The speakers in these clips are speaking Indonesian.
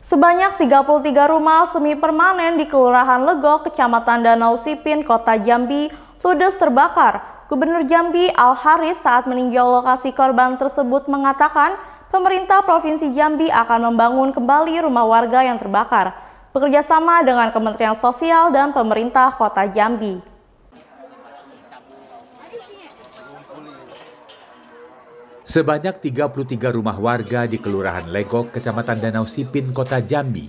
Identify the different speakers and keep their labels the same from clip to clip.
Speaker 1: Sebanyak 33 rumah semi permanen di Kelurahan Legok, Kecamatan Danau Sipin, Kota Jambi, ludes terbakar. Gubernur Jambi Al Haris saat meninjau lokasi korban tersebut mengatakan pemerintah Provinsi Jambi akan membangun kembali rumah warga yang terbakar, bekerjasama dengan Kementerian Sosial dan pemerintah Kota Jambi.
Speaker 2: Sebanyak 33 rumah warga di Kelurahan Legok, Kecamatan Danau Sipin, Kota Jambi,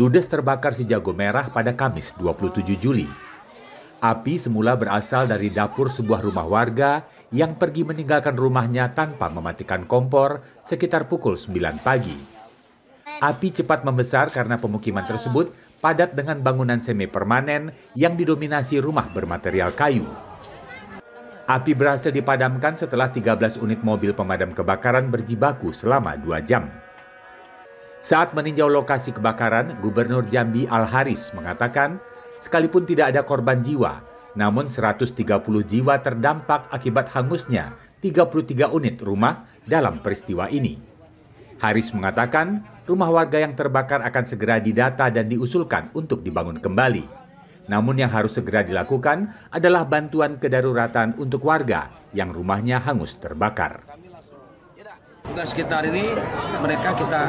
Speaker 2: ludes terbakar si jago merah pada Kamis 27 Juli. Api semula berasal dari dapur sebuah rumah warga yang pergi meninggalkan rumahnya tanpa mematikan kompor sekitar pukul 9 pagi. Api cepat membesar karena pemukiman tersebut padat dengan bangunan semi permanen yang didominasi rumah bermaterial kayu. Api berhasil dipadamkan setelah 13 unit mobil pemadam kebakaran berjibaku selama 2 jam. Saat meninjau lokasi kebakaran, Gubernur Jambi Al-Haris mengatakan, sekalipun tidak ada korban jiwa, namun 130 jiwa terdampak akibat hangusnya 33 unit rumah dalam peristiwa ini. Haris mengatakan, rumah warga yang terbakar akan segera didata dan diusulkan untuk dibangun kembali. Namun yang harus segera dilakukan adalah bantuan kedaruratan untuk warga yang rumahnya hangus terbakar.
Speaker 1: Tugas sekitar ini mereka kita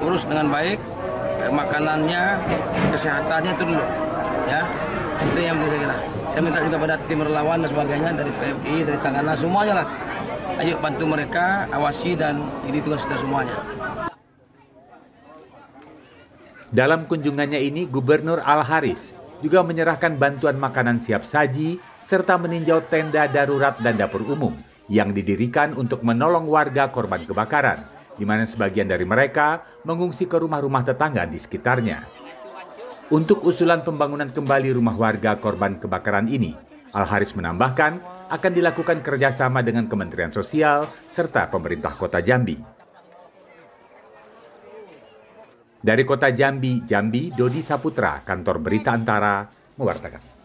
Speaker 1: urus dengan baik, eh, makanannya, kesehatannya itu dulu. Ya, itu yang penting saya kira. Saya minta juga pada tim relawan dan sebagainya dari PMI, dari Tagana, semuanya lah. Ayo bantu mereka, awasi dan ini tugas kita semuanya.
Speaker 2: Dalam kunjungannya ini, Gubernur Al-Haris juga menyerahkan bantuan makanan siap saji serta meninjau tenda darurat dan dapur umum yang didirikan untuk menolong warga korban kebakaran, di mana sebagian dari mereka mengungsi ke rumah-rumah tetangga di sekitarnya. Untuk usulan pembangunan kembali rumah warga korban kebakaran ini, Al-Haris menambahkan akan dilakukan kerjasama dengan Kementerian Sosial serta pemerintah kota Jambi. Dari kota Jambi, Jambi, Dodi Saputra, kantor Berita Antara, mewartakan.